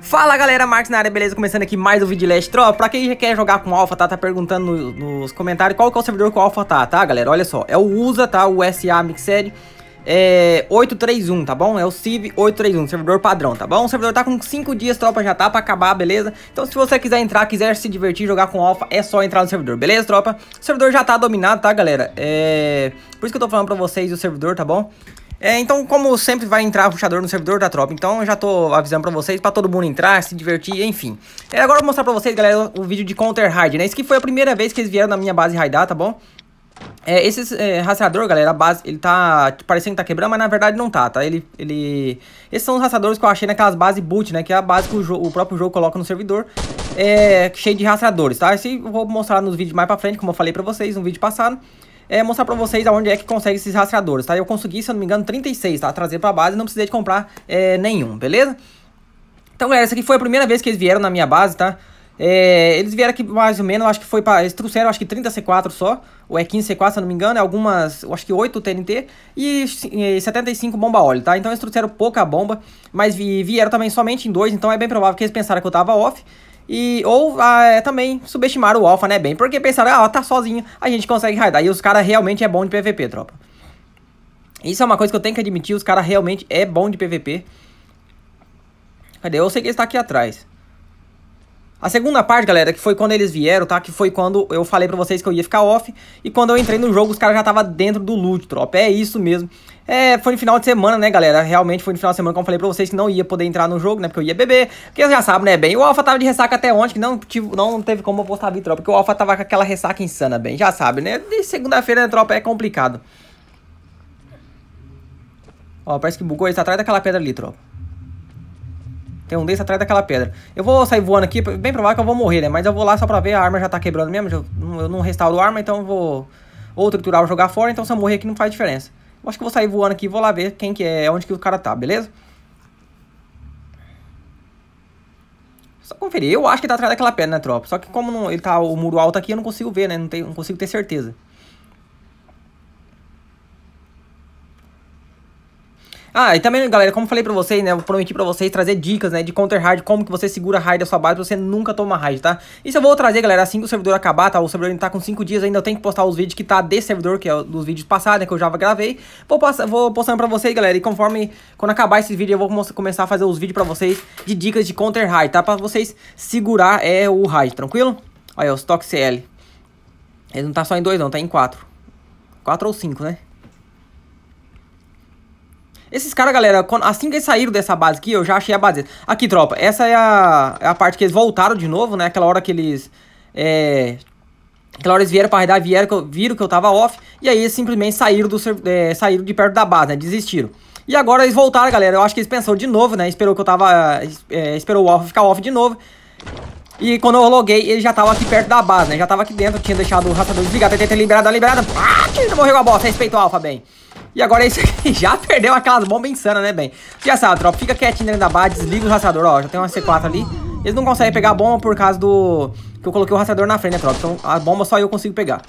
Fala galera, Marcos na área, beleza? Começando aqui mais um vídeo de Last Pra quem já quer jogar com Alpha, tá? Tá perguntando no, nos comentários qual que é o servidor que o Alpha tá, tá galera? Olha só, é o USA, tá? O SA Mixed é, 831, tá bom? É o CIV 831, servidor padrão, tá bom? O servidor tá com 5 dias, tropa, já tá pra acabar, beleza? Então se você quiser entrar, quiser se divertir, jogar com alfa, é só entrar no servidor, beleza, tropa? O servidor já tá dominado, tá, galera? É... Por isso que eu tô falando pra vocês o servidor, tá bom? É, então, como sempre, vai entrar ruxador no servidor da tropa. Então, eu já tô avisando pra vocês, pra todo mundo entrar, se divertir, enfim. É, agora eu vou mostrar pra vocês, galera, o vídeo de Counter Hard, né? Isso que foi a primeira vez que eles vieram na minha base raidar, tá bom? É, esse é, rastreador, galera, a base, ele tá parecendo que tá quebrando, mas na verdade não tá, tá? Ele, ele... Esses são os rastreadores que eu achei naquelas bases boot, né? Que é a base que o, o próprio jogo coloca no servidor, é, cheio de rastreadores, tá? Esse eu vou mostrar nos vídeos mais pra frente, como eu falei pra vocês no vídeo passado é, mostrar para vocês aonde é que consegue esses rastreadores, tá? Eu consegui, se eu não me engano, 36, tá? Trazer para base, não precisei de comprar é, nenhum, beleza? Então, galera, essa aqui foi a primeira vez que eles vieram na minha base, tá? É, eles vieram aqui mais ou menos, acho que foi pra... Eles trouxeram acho que 30 C4 só, ou é 15 C4, se eu não me engano, é algumas, acho que 8 TNT e 75 bomba óleo, tá? Então eles trouxeram pouca bomba, mas vieram também somente em dois, então é bem provável que eles pensaram que eu tava off. E, ou ah, é também subestimaram o alfa, né, bem? Porque pensaram, ah, tá sozinho, a gente consegue raidar. E os caras realmente é bom de PVP, tropa. Isso é uma coisa que eu tenho que admitir, os caras realmente é bom de PVP. Cadê? Eu sei que ele está aqui atrás. A segunda parte, galera, que foi quando eles vieram, tá? Que foi quando eu falei pra vocês que eu ia ficar off. E quando eu entrei no jogo, os caras já estavam dentro do loot, tropa. É isso mesmo. É, foi no final de semana, né, galera? Realmente foi no final de semana que eu falei pra vocês que não ia poder entrar no jogo, né? Porque eu ia beber. Porque já sabem, né, bem? O Alpha tava de ressaca até ontem, que não, tive, não teve como eu postar vídeo, tropa. Porque o Alpha tava com aquela ressaca insana, bem. Já sabe, né? De segunda-feira, né, tropa? É complicado. Ó, parece que bugou. Ele tá atrás daquela pedra ali, tropa. Tem um desse atrás daquela pedra. Eu vou sair voando aqui, bem provável que eu vou morrer, né? Mas eu vou lá só pra ver, a arma já tá quebrando mesmo. Eu, eu não restauro a arma, então eu vou ou triturar ou jogar fora. Então se eu morrer aqui não faz diferença. Eu acho que eu vou sair voando aqui e vou lá ver quem que é, onde que o cara tá, beleza? Só conferir. Eu acho que tá atrás daquela pedra, né, tropa? Só que como não, ele tá o muro alto aqui, eu não consigo ver, né? Não, tem, não consigo ter certeza. Ah, e também, galera, como falei pra vocês, né, eu prometi pra vocês trazer dicas, né, de counter hard, como que você segura raid da sua base você nunca toma raid, tá? Isso eu vou trazer, galera, assim que o servidor acabar, tá? O servidor ainda tá com 5 dias, ainda eu tenho que postar os vídeos que tá desse servidor, que é dos vídeos passados, né, que eu já gravei. Vou, passar, vou postando pra vocês, galera, e conforme, quando acabar esse vídeo, eu vou começar a fazer os vídeos pra vocês de dicas de counter raid, tá? Pra vocês segurar é, o raid, tranquilo? Olha, os toques CL. Ele não tá só em dois não, tá em quatro. Quatro ou cinco, né? Esses caras, galera, quando, assim que eles saíram dessa base aqui, eu já achei a base Aqui, tropa, essa é a, é a parte que eles voltaram de novo, né? Aquela hora que eles... É, aquela hora eles vieram pra redar, vieram, que eu, viram que eu tava off. E aí eles simplesmente saíram, do, é, saíram de perto da base, né? Desistiram. E agora eles voltaram, galera. Eu acho que eles pensaram de novo, né? Esperou que eu tava... É, esperou o off ficar off de novo. E quando eu loguei, ele já tava aqui perto da base, né? Já tava aqui dentro, tinha deixado o raçador desligado. Tentei ter liberado, liberada. Ah, morreu a bosta, respeito o Alpha, bem. E agora é isso aqui, já perdeu aquelas bombas insanas, né, bem? Já sabe, tropa, fica quietinho dentro da base, desliga o raçador, ó, já tem uma C4 ali. Eles não conseguem pegar a bomba por causa do... Que eu coloquei o raçador na frente, né, tropa? Então a bomba só eu consigo pegar.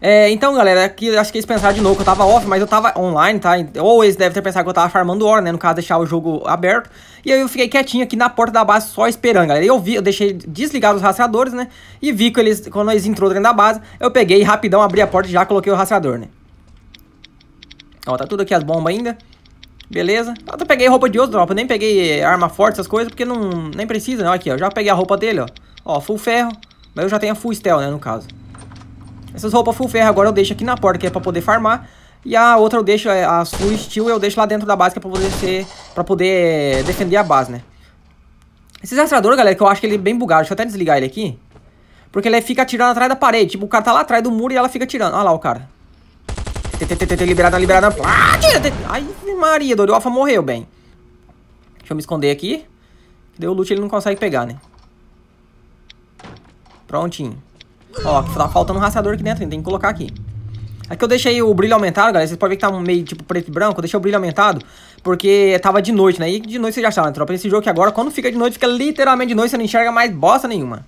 É, então, galera, aqui acho que eles pensaram de novo que eu tava off, mas eu tava online, tá? Então, ou eles devem ter pensado que eu tava farmando hora, né? No caso, deixar o jogo aberto. E aí eu fiquei quietinho aqui na porta da base, só esperando, galera. E eu vi, eu deixei desligar os rastreadores, né? E vi que eles, quando eles entrou dentro da base, eu peguei rapidão, abri a porta e já coloquei o rastreador, né? Ó, tá tudo aqui as bombas ainda. Beleza. Eu até peguei roupa de outro tropa. Nem peguei eh, arma forte, essas coisas, porque não... Nem precisa, não Aqui, ó. Já peguei a roupa dele, ó. Ó, full ferro. Mas eu já tenho a full steel, né, no caso. Essas roupas full ferro agora eu deixo aqui na porta, que é pra poder farmar. E a outra eu deixo, é, a full steel eu deixo lá dentro da base, que é pra poder ser... Pra poder eh, defender a base, né? Esse rastreador, galera, que eu acho que ele é bem bugado. Deixa eu até desligar ele aqui. Porque ele fica atirando atrás da parede. Tipo, o cara tá lá atrás do muro e ela fica atirando. Olha lá o cara. Liberada, liberada. Tá ah, Ai, Maria, doido. morreu, bem. Deixa eu me esconder aqui. Deu o loot, ele não consegue pegar, né? Prontinho. Ó, tá faltando um rastreador aqui dentro, tem que colocar aqui. Aqui eu deixei o brilho aumentado, galera. Vocês podem ver que tá meio tipo preto e branco. Eu deixei o brilho aumentado porque tava de noite, né? E de noite vocês já sabem, né, tropa? Esse jogo aqui agora, quando fica de noite, fica literalmente de noite. Você não enxerga mais bosta nenhuma.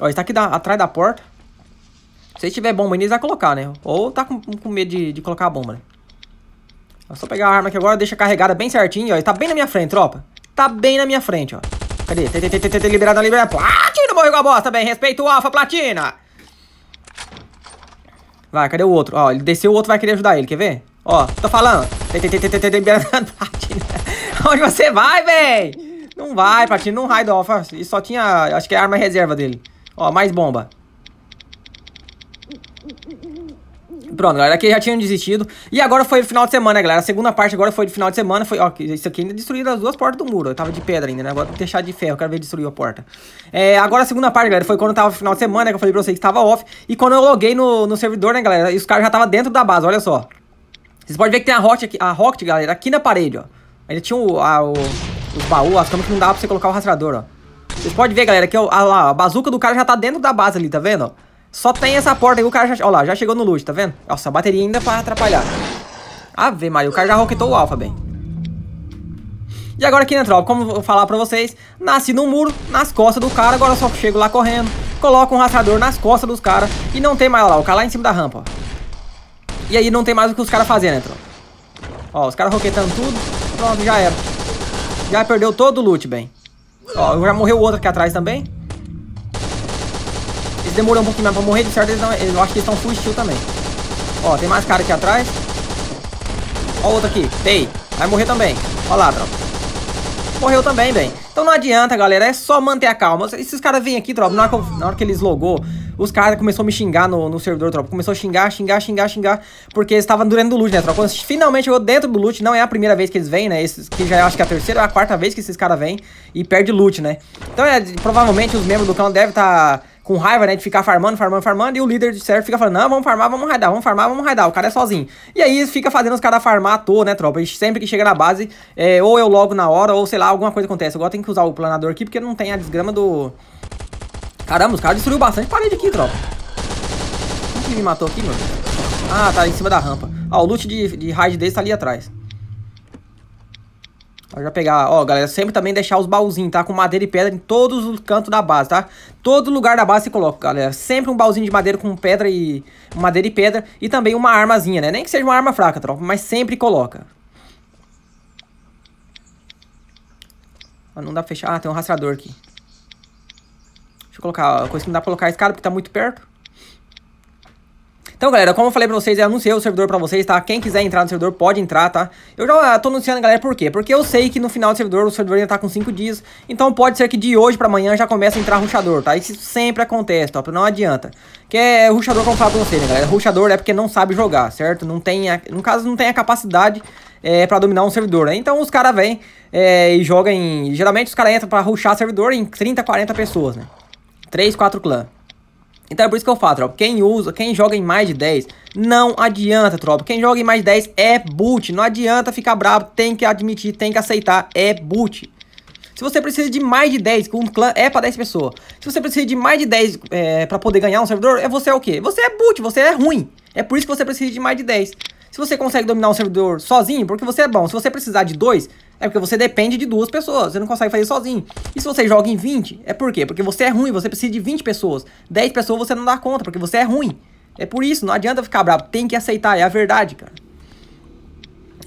Ó, está aqui da, atrás da porta. Se tiver bomba ainda, vai colocar, né? Ou tá com, com medo de, de, colocar a bomba, né? só pegar a arma aqui agora, deixa carregada bem certinho, ó. E tá bem na minha frente, tropa. Tá bem na minha frente, ó. Cadê? tem, liberado, liberado. Platina morreu com a bosta, bem. Respeito, o Alpha, Platina. Vai, cadê o outro? Ó, ele desceu, o outro vai querer ajudar ele, quer ver? Ó, tô falando. tem, liberado, Platina. Onde você vai, velho? Não vai, Platina. Não raio do Alpha. E só tinha, acho que é a arma reserva dele. Ó, mais bomba pronto, galera, aqui já tinham desistido. E agora foi final de semana, galera? A segunda parte agora foi de final de semana. Foi, ó, isso aqui ainda destruíram as duas portas do muro. Eu tava de pedra ainda, né? Agora deixar de ferro, eu quero ver destruir a porta. É, agora a segunda parte, galera, foi quando tava final de semana, né, que eu falei pra vocês que tava off. E quando eu loguei no, no servidor, né, galera, e os caras já tava dentro da base, olha só. Vocês podem ver que tem a Rocket, a Rocket, galera, aqui na parede, ó. Ainda tinha o, a, o, os baús, as camas que não dava pra você colocar o rastreador, ó. Vocês podem ver, galera, que ó, a, a bazuca do cara já tá dentro da base ali, tá vendo, ó? Só tem essa porta aqui, o cara já... Ó lá, já chegou no loot, tá vendo? Nossa, a bateria ainda é pra atrapalhar. Ave Maria, o cara já roquetou o alfa, bem. E agora aqui dentro, ó, como eu vou falar pra vocês, nasci no muro, nas costas do cara, agora só chego lá correndo, coloco um rastrador nas costas dos caras e não tem mais, ó lá, o cara lá em cima da rampa, ó. E aí não tem mais o que os caras fazerem, né, ó. Ó, os caras roquetando tudo, pronto, já era. Já perdeu todo o loot, bem. Ó, já morreu outro aqui atrás também demorou um pouquinho mais pra morrer, de certo eles não, eu acho que eles estão full steel também. Ó, tem mais cara aqui atrás. Ó outro aqui, tem. Vai morrer também. Ó lá, tropa morreu também, bem. Então não adianta, galera, é só manter a calma. Esses caras vêm aqui, tropa, na hora que, eu, na hora que eles logou, os caras começaram a me xingar no, no servidor, tropa. Começou a xingar, xingar, xingar, xingar, porque eles estavam durando do loot, né, tropa? Quando finalmente chegou dentro do loot, não é a primeira vez que eles vêm, né? Esses, que já é, acho que é a terceira ou a quarta vez que esses caras vêm e perde loot, né? Então é, provavelmente os membros do clã devem estar... Tá com raiva, né, de ficar farmando, farmando, farmando, e o líder de server fica falando, não, vamos farmar, vamos raidar, vamos farmar, vamos raidar, o cara é sozinho. E aí fica fazendo os caras farmar à toa, né, tropa? E sempre que chega na base, é, ou eu logo na hora, ou sei lá, alguma coisa acontece. Agora tem que usar o planador aqui, porque não tem a desgrama do... Caramba, os caras destruiu bastante parede aqui, tropa. Quem que me matou aqui, mano? Ah, tá em cima da rampa. Ah, o loot de, de raid deles tá ali atrás já pegar, ó, galera, sempre também deixar os baúzinhos, tá? Com madeira e pedra em todos os cantos da base, tá? Todo lugar da base você coloca, galera. Sempre um baúzinho de madeira com pedra e... Madeira e pedra. E também uma armazinha, né? Nem que seja uma arma fraca, tropa, mas sempre coloca. mas não dá pra fechar. Ah, tem um rastreador aqui. Deixa eu colocar, ó, coisa que não dá pra colocar a escada porque tá muito perto. Então, galera, como eu falei pra vocês, eu anunciei o servidor pra vocês, tá? Quem quiser entrar no servidor, pode entrar, tá? Eu já tô anunciando, galera, por quê? Porque eu sei que no final do servidor, o servidor ainda tá com 5 dias, então pode ser que de hoje pra amanhã já comece a entrar ruxador, tá? Isso sempre acontece, top. Não adianta. Que é ruxador, como eu falo pra vocês, né, galera? Ruxador é porque não sabe jogar, certo? Não tem, a... no caso, não tem a capacidade é, para dominar um servidor, né? Então os caras vêm é, e jogam em... Geralmente os caras entram pra ruxar servidor em 30, 40 pessoas, né? 3, 4 clãs. Então é por isso que eu falo, tropa. Quem usa, quem joga em mais de 10, não adianta, tropa. Quem joga em mais de 10 é boot. Não adianta ficar bravo, tem que admitir, tem que aceitar, é boot. Se você precisa de mais de 10, com um clã é pra 10 pessoas. Se você precisa de mais de 10 é, pra poder ganhar um servidor, é você é o quê? Você é boot, você é ruim. É por isso que você precisa de mais de 10. Se você consegue dominar um servidor sozinho, porque você é bom. Se você precisar de dois, é porque você depende de duas pessoas. Você não consegue fazer sozinho. E se você joga em 20, é por quê? Porque você é ruim, você precisa de 20 pessoas. 10 pessoas você não dá conta, porque você é ruim. É por isso, não adianta ficar bravo. Tem que aceitar, é a verdade, cara.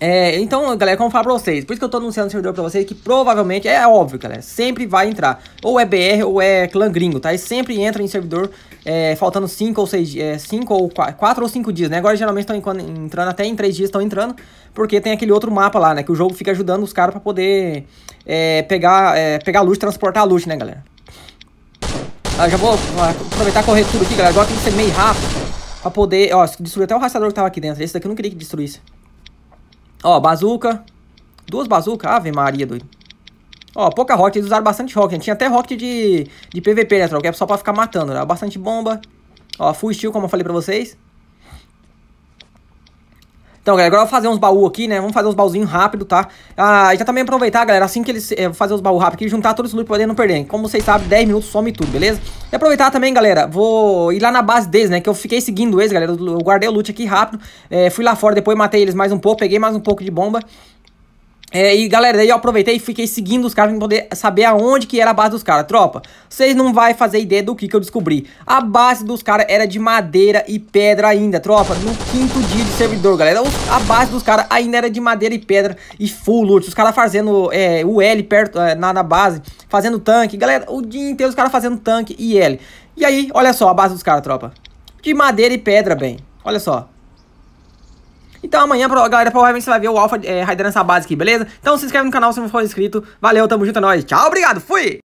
É, então, galera, como eu falo pra vocês, por isso que eu tô anunciando o servidor pra vocês, que provavelmente, é óbvio, galera, sempre vai entrar. Ou é BR ou é clã gringo, tá? E sempre entra em servidor é, faltando 5 ou 6, 5 é, ou 4 ou 5 dias, né? Agora geralmente estão entrando, até em 3 dias estão entrando, porque tem aquele outro mapa lá, né? Que o jogo fica ajudando os caras pra poder é, pegar, é, pegar luz, transportar a luz, né, galera? Ah, já vou aproveitar e correr tudo aqui, galera. Agora tem que ser meio rápido pra poder... Ó, destruir até o rastreador que tava aqui dentro. Esse daqui eu não queria que destruísse. Ó, bazuca. Duas bazucas. Ave Maria, doido. Ó, pouca rocket. Eles usaram bastante rocket. Tinha até rocket de, de PVP, né, troca? É só pra ficar matando, né? Bastante bomba. Ó, full steel, como eu falei pra vocês. Então, galera, agora eu vou fazer uns baús aqui, né? Vamos fazer uns baúzinhos rápido, tá? Ah, já também aproveitar, galera, assim que eles é, fazer os baús rápido aqui, juntar todos os loot pra poder não perder. Como vocês sabem, 10 minutos some tudo, beleza? E aproveitar também, galera, vou ir lá na base deles, né? Que eu fiquei seguindo eles, galera. Eu guardei o loot aqui rápido. É, fui lá fora, depois matei eles mais um pouco, peguei mais um pouco de bomba. É, e galera, daí eu aproveitei e fiquei seguindo os caras pra poder saber aonde que era a base dos caras. Tropa, vocês não vai fazer ideia do que, que eu descobri. A base dos caras era de madeira e pedra ainda, tropa. No quinto dia de servidor, galera. a base dos caras ainda era de madeira e pedra e full loot. Os caras fazendo é, o L perto, é, na, na base, fazendo tanque. Galera, o dia inteiro os caras fazendo tanque e L. E aí, olha só a base dos caras, tropa. De madeira e pedra, bem. Olha só. Então amanhã, galera, provavelmente você vai ver o Alpha é, raidando essa base aqui, beleza? Então se inscreve no canal se não for inscrito. Valeu, tamo junto, é nóis. Tchau, obrigado, fui!